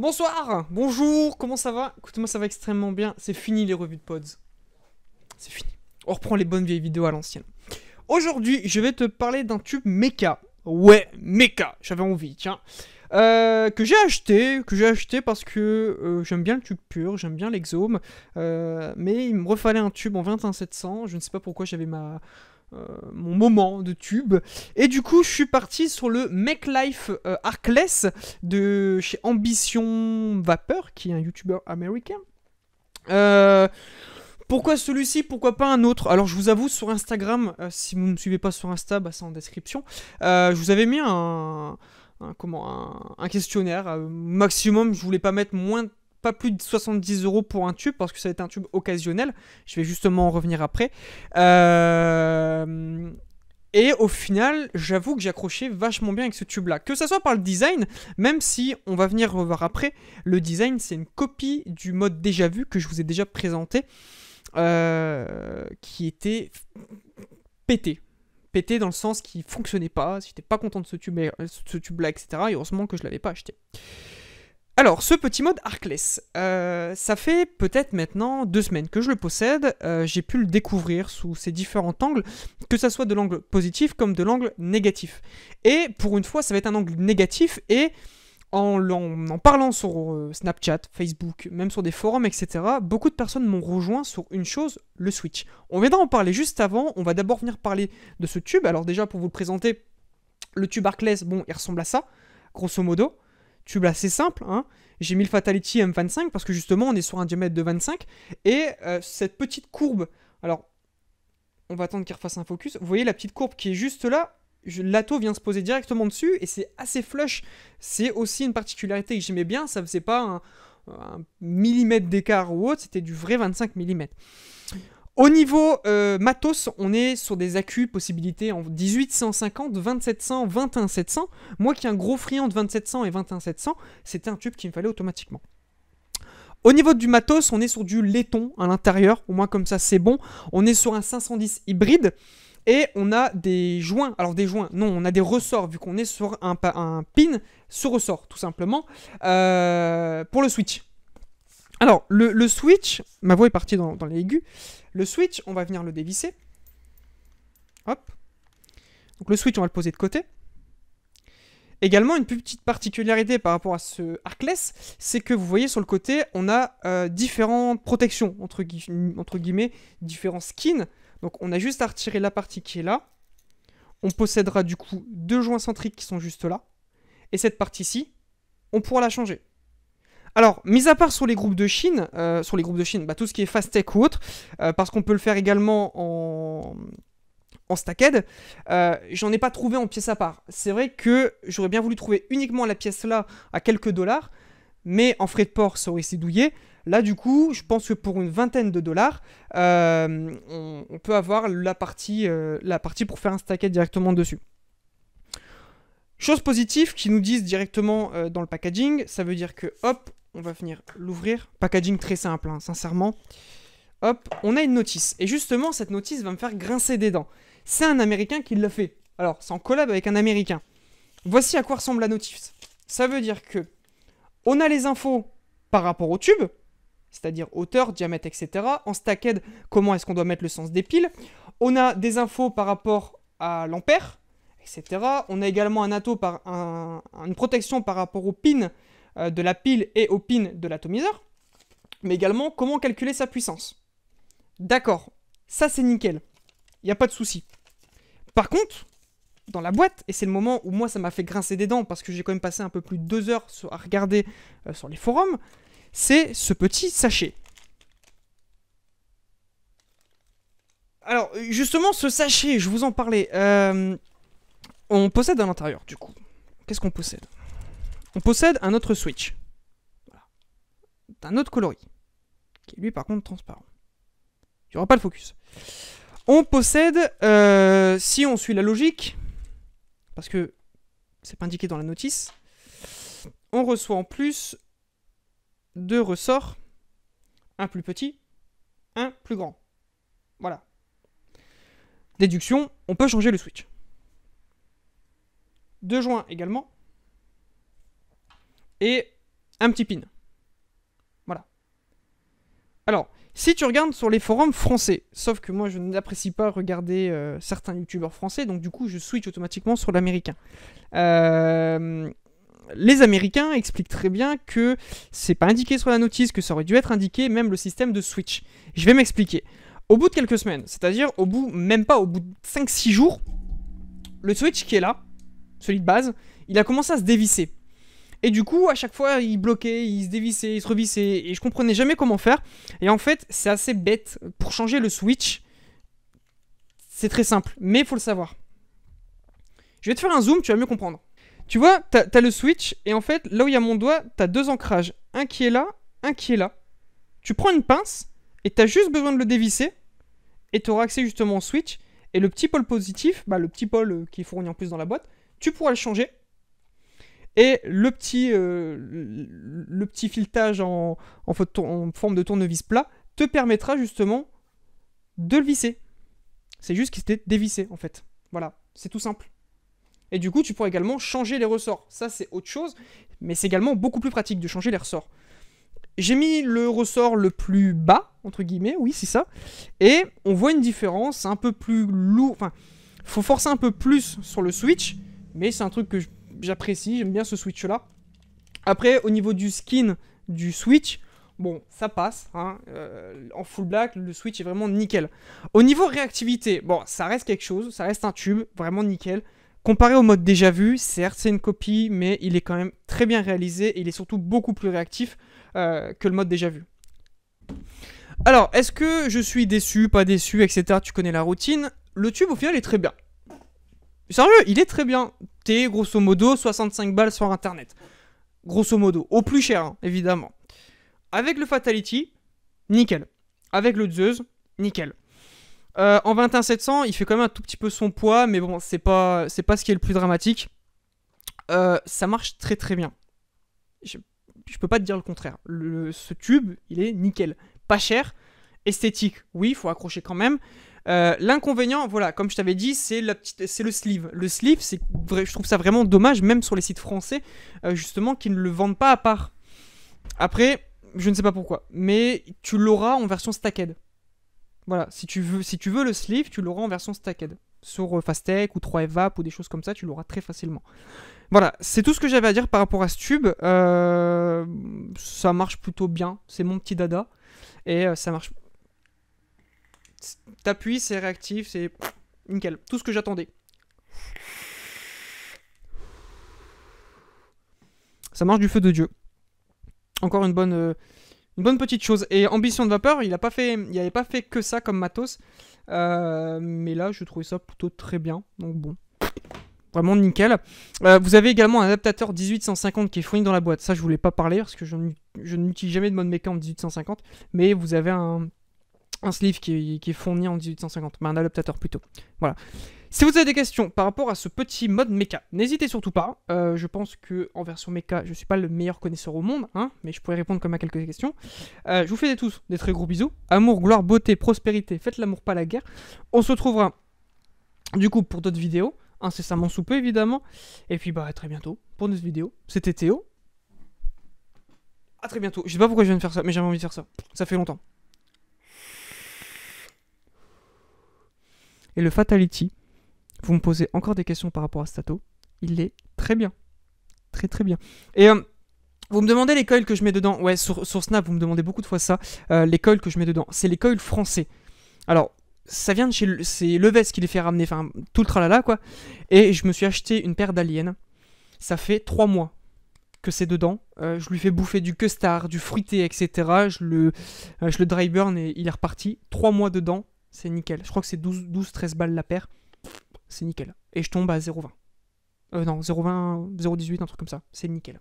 Bonsoir, bonjour, comment ça va Écoute-moi, ça va extrêmement bien. C'est fini les revues de pods. C'est fini. On reprend les bonnes vieilles vidéos à l'ancienne. Aujourd'hui, je vais te parler d'un tube mecha. Ouais, mecha, j'avais envie, tiens. Euh, que j'ai acheté, que j'ai acheté parce que euh, j'aime bien le tube pur, j'aime bien l'exome, euh, mais il me refallait un tube en 21700, je ne sais pas pourquoi j'avais ma euh, mon moment de tube. Et du coup, je suis parti sur le Make Life euh, Arcless de chez Ambition Vapeur, qui est un youtubeur américain. Euh, pourquoi celui-ci, pourquoi pas un autre Alors je vous avoue, sur Instagram, si vous ne me suivez pas sur Insta, bah, c'est en description, je vous avais mis un, comment, un, questionnaire. maximum, je voulais pas mettre moins de pas plus de 70 euros pour un tube parce que ça a un tube occasionnel. Je vais justement en revenir après. Euh, et au final, j'avoue que j'ai accroché vachement bien avec ce tube-là. Que ça soit par le design, même si on va venir revoir après, le design c'est une copie du mode déjà vu que je vous ai déjà présenté, euh, qui était pété pété dans le sens qui fonctionnait pas, j'étais pas content de ce tube, là, etc. Et heureusement que je l'avais pas acheté. Alors, ce petit mode Arkless, euh, ça fait peut-être maintenant deux semaines que je le possède. Euh, j'ai pu le découvrir sous ces différents angles, que ça soit de l'angle positif comme de l'angle négatif. Et pour une fois, ça va être un angle négatif et en, en, parlant sur euh, Snapchat, Facebook, même sur des forums, etc., beaucoup de personnes m'ont rejoint sur une chose, le Switch. On viendra en parler juste avant. On va d'abord venir parler de ce tube. Alors déjà, pour vous le présenter, le tube Arcless, bon, il ressemble à ça, grosso modo tube assez simple, hein, j'ai mis le Fatality M25 parce que justement on est sur un diamètre de 25 et euh, cette petite courbe, alors on va attendre qu'il refasse un focus, vous voyez la petite courbe qui est juste là, l'ato vient se poser directement dessus et c'est assez flush, c'est aussi une particularité que j'aimais bien, ça faisait pas un, un millimètre d'écart ou autre, c'était du vrai 25 mm. Au niveau euh, matos, on est sur des accus, possibilités en 1850, 2700, 21700. Moi qui ai un gros friand de 2700 et 21700, c'était un tube qu'il me fallait automatiquement. Au niveau du matos, on est sur du laiton à l'intérieur, au moins comme ça c'est bon. On est sur un 510 hybride et on a des joints. Alors des joints, non, on a des ressorts vu qu'on est sur un, pin sur ressort tout simplement euh, pour le switch. Alors, le, switch, ma voix est partie dans, les aigus. Le switch, on va venir le dévisser. Hop. Donc le switch, on va le poser de côté. Également, une petite particularité par rapport à ce arcless, c'est que vous voyez sur le côté, on a euh, différentes protections, entre, entre, guillemets, différents skins. Donc on a juste à retirer la partie qui est là. On possédera du coup deux joints centriques qui sont juste là. Et cette partie-ci, on pourra la changer. Alors, mis à part sur les groupes de Chine, euh, sur les groupes de Chine, bah, tout ce qui est fast tech ou autre, euh, parce qu'on peut le faire également en, en stacked, euh, j'en ai pas trouvé en pièce à part. C'est vrai que j'aurais bien voulu trouver uniquement la pièce là à quelques dollars, mais en frais de port, ça aurait été douillé. Là, du coup, je pense que pour une vingtaine de dollars, on, peut avoir la partie, la partie pour faire un stacked directement dessus. Chose positive qui nous disent directement dans le packaging, ça veut dire que hop, on va venir l'ouvrir. Packaging très simple, hein, sincèrement. Hop, on a une notice. Et justement, cette notice va me faire grincer des dents. C'est un Américain qui l'a fait. Alors, c'est en collab avec un Américain. Voici à quoi ressemble la notice. Ça veut dire que on a les infos par rapport au tube, c'est-à-dire hauteur, diamètre, etc. En stacked, comment est-ce qu'on doit mettre le sens des piles. On a des infos par rapport à l'ampère, etc. On a également un par une protection par rapport aux pin euh, de la pile et au pin de l'atomiseur, mais également comment calculer sa puissance. D'accord, ça c'est nickel, il n'y a pas de souci. Par contre, dans la boîte, et c'est le moment où moi ça m'a fait grincer des dents parce que j'ai quand même passé un peu plus de deux heures à regarder euh, sur les forums, c'est ce petit sachet. Alors, justement, ce sachet, je vous en parlais, euh, on possède à l'intérieur du coup. Qu'est-ce qu'on possède on possède un autre switch. Voilà. D'un autre coloris. Qui est lui par contre transparent. Il n'y aura pas le focus. On possède, euh, si on suit la logique, parce que c'est pas indiqué dans la notice, on reçoit en plus deux ressorts, un plus petit, un plus grand. Voilà. Déduction, on peut changer le switch. Deux joints également, et un petit pin. Voilà. Alors, si tu regardes sur les forums français, sauf que moi je n'apprécie pas regarder euh, certains youtubeurs français, donc du coup je switch automatiquement sur l'américain. Euh, les américains expliquent très bien que c'est pas indiqué sur la notice, que ça aurait dû être indiqué, même le système de switch. Je vais m'expliquer. Au bout de quelques semaines, c'est-à-dire au bout, même pas au bout de 5-6 jours, le switch qui est là, celui de base, il a commencé à se dévisser. Et du coup, à chaque fois, il bloquait, il se dévissait, il se revissait, et je comprenais jamais comment faire. Et en fait, c'est assez bête. Pour changer le switch, c'est très simple, mais il faut le savoir. Je vais te faire un zoom, tu vas mieux comprendre. Tu vois, t'as as le switch, et en fait, là où il y a mon doigt, t'as deux ancrages. Un qui est là, un qui est là. Tu prends une pince, et t'as juste besoin de le dévisser, et t'auras accès justement au switch. Et le petit pôle positif, bah, le petit pôle qui est fourni en plus dans la boîte, tu pourras le changer et le petit, euh, le petit filetage en, forme de tournevis plat te permettra justement de le visser. C'est juste qu'il s'était dévissé en fait. Voilà, c'est tout simple. Et du coup, tu pourras également changer les ressorts. Ça, c'est autre chose, mais c'est également beaucoup plus pratique de changer les ressorts. J'ai mis le ressort le plus bas, entre guillemets, oui, c'est ça. Et on voit une différence un peu plus lourd. Enfin, faut forcer un peu plus sur le Switch, mais c'est un truc que je j'apprécie, j'aime bien ce Switch là. Après, au niveau du skin du Switch, bon, ça passe. Hein, euh, en full black, le Switch est vraiment nickel. Au niveau réactivité, bon, ça reste quelque chose, ça reste un tube, vraiment nickel. Comparé au mode déjà vu, certes c'est une copie, mais il est quand même très bien réalisé et il est surtout beaucoup plus réactif euh, que le mode déjà vu. Alors, est-ce que je suis déçu, pas déçu, etc. Tu connais la routine. Le tube au final est très bien. Sérieux, il est très bien grosso modo 65 balles sur internet. Grosso modo, au plus cher, hein, évidemment. Avec le Fatality, nickel. Avec le Zeus, nickel. Euh, en 21-700, il fait quand même un tout petit peu son poids, mais bon, c'est pas, c'est pas ce qui est le plus dramatique. Euh, ça marche très très bien. Je, peux pas te dire le contraire. Le, ce tube, il est nickel. Pas cher, esthétique, oui, il faut accrocher quand même. Euh, l'inconvénient, voilà, comme je t'avais dit, c'est le sleeve. Le sleeve, c'est je trouve ça vraiment dommage, même sur les sites français, euh, justement, qui ne le vendent pas à part. Après, je ne sais pas pourquoi, mais tu l'auras en version stacked. Voilà, si tu veux, si tu veux le sleeve, tu l'auras en version stacked. Sur euh, FastTech ou 3FVAP ou des choses comme ça, tu l'auras très facilement. Voilà, c'est tout ce que j'avais à dire par rapport à ce tube. ça marche plutôt bien, c'est mon petit dada. Et ça marche T'appuies, c'est réactif, c'est nickel. Tout ce que j'attendais. Ça marche du feu de Dieu. Encore une bonne, euh, une bonne petite chose. Et ambition de vapeur, il n'avait pas, pas fait que ça comme matos. Euh, mais là, je trouvais ça plutôt très bien. Donc bon, vraiment nickel. Euh, vous avez également un adaptateur 1850 qui est fourni dans la boîte. Ça, je voulais pas parler parce que je n'utilise jamais de mode méca en 1850. Mais vous avez un un sleeve qui, est, fourni en 1850, mais un adaptateur plutôt. Voilà. Si vous avez des questions par rapport à ce petit mode mecha, n'hésitez surtout pas. Euh, je pense que en version mecha, je ne suis pas le meilleur connaisseur au monde, hein, mais je pourrais répondre quand même à quelques questions. Euh, je vous fais des tous des très gros bisous. Amour, gloire, beauté, prospérité, faites l'amour, pas la guerre. On se retrouvera du coup pour d'autres vidéos, incessamment sous peu évidemment. Et puis bah très bientôt pour autre vidéo. C'était Théo. À très bientôt. Je sais pas pourquoi je viens de faire ça, mais j'avais envie de faire ça. Ça fait longtemps. Et le Fatality, vous me posez encore des questions par rapport à Stato, il est très bien. Très très bien. Et euh, vous me demandez les coils que je mets dedans. Ouais, sur, Snap, vous me demandez beaucoup de fois ça. Euh, les coils que je mets dedans. C'est les coils français. Alors, ça vient de chez... c'est Leves qui les fait ramener, enfin, tout le tralala, quoi. Et je me suis acheté une paire d'aliens. Ça fait trois mois que c'est dedans. Euh, je lui fais bouffer du custard, du fruité, etc. Je le, je le dry burn et il est reparti. Trois mois dedans, c'est nickel. Je crois que c'est 12-13 balles la paire. C'est nickel. Et je tombe à 0,20. Euh, non, 0,20, 0,18, un truc comme ça. C'est nickel.